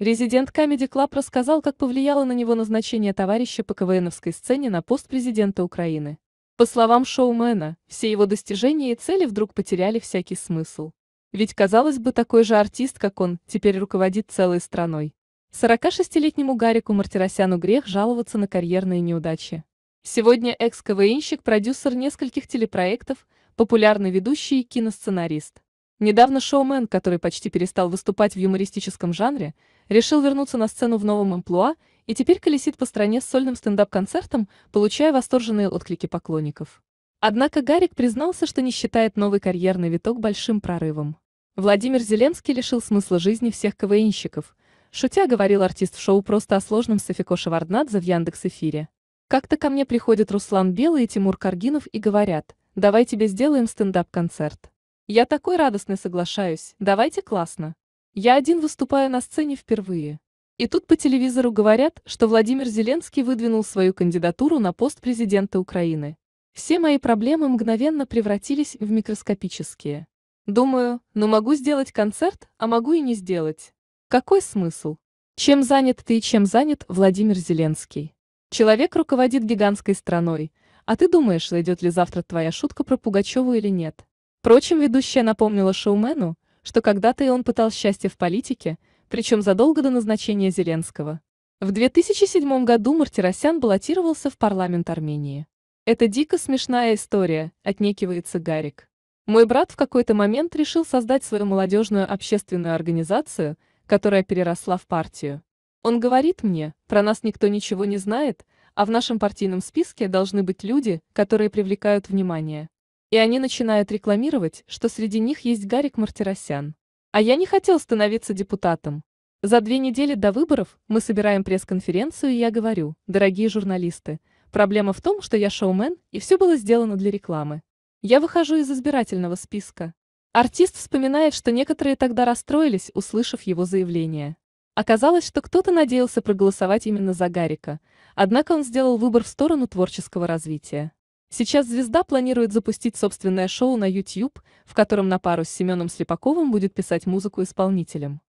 Резидент Comedy Club рассказал, как повлияло на него назначение товарища по КВНовской сцене на пост президента Украины. По словам шоумена, все его достижения и цели вдруг потеряли всякий смысл. Ведь, казалось бы, такой же артист, как он, теперь руководит целой страной. 46-летнему Гарику Мартиросяну грех жаловаться на карьерные неудачи. Сегодня экс-КВНщик, продюсер нескольких телепроектов, популярный ведущий и киносценарист – Недавно шоумен, который почти перестал выступать в юмористическом жанре, решил вернуться на сцену в новом амплуа и теперь колесит по стране с сольным стендап-концертом, получая восторженные отклики поклонников. Однако Гарик признался, что не считает новый карьерный виток большим прорывом. Владимир Зеленский лишил смысла жизни всех КВНщиков. Шутя говорил артист в шоу просто о сложном с Афико Шеварднадзе в Яндекс.Эфире. Как-то ко мне приходят Руслан Белый и Тимур Каргинов и говорят, давай тебе сделаем стендап-концерт. Я такой радостный соглашаюсь, давайте классно. Я один выступаю на сцене впервые. И тут по телевизору говорят, что Владимир Зеленский выдвинул свою кандидатуру на пост президента Украины. Все мои проблемы мгновенно превратились в микроскопические. Думаю, ну могу сделать концерт, а могу и не сделать. Какой смысл? Чем занят ты и чем занят Владимир Зеленский? Человек руководит гигантской страной, а ты думаешь, зайдет ли завтра твоя шутка про Пугачеву или нет? Впрочем, ведущая напомнила шоумену, что когда-то и он пытал счастье в политике, причем задолго до назначения Зеленского. В 2007 году Мартиросян баллотировался в парламент Армении. «Это дико смешная история», — отнекивается Гарик. «Мой брат в какой-то момент решил создать свою молодежную общественную организацию, которая переросла в партию. Он говорит мне, про нас никто ничего не знает, а в нашем партийном списке должны быть люди, которые привлекают внимание. И они начинают рекламировать, что среди них есть Гарик Мартиросян. А я не хотел становиться депутатом. За две недели до выборов мы собираем пресс-конференцию, и я говорю, дорогие журналисты, проблема в том, что я шоумен, и все было сделано для рекламы. Я выхожу из избирательного списка. Артист вспоминает, что некоторые тогда расстроились, услышав его заявление. Оказалось, что кто-то надеялся проголосовать именно за Гарика, однако он сделал выбор в сторону творческого развития. Сейчас звезда планирует запустить собственное шоу на YouTube, в котором на пару с Семеном Слепаковым будет писать музыку исполнителям.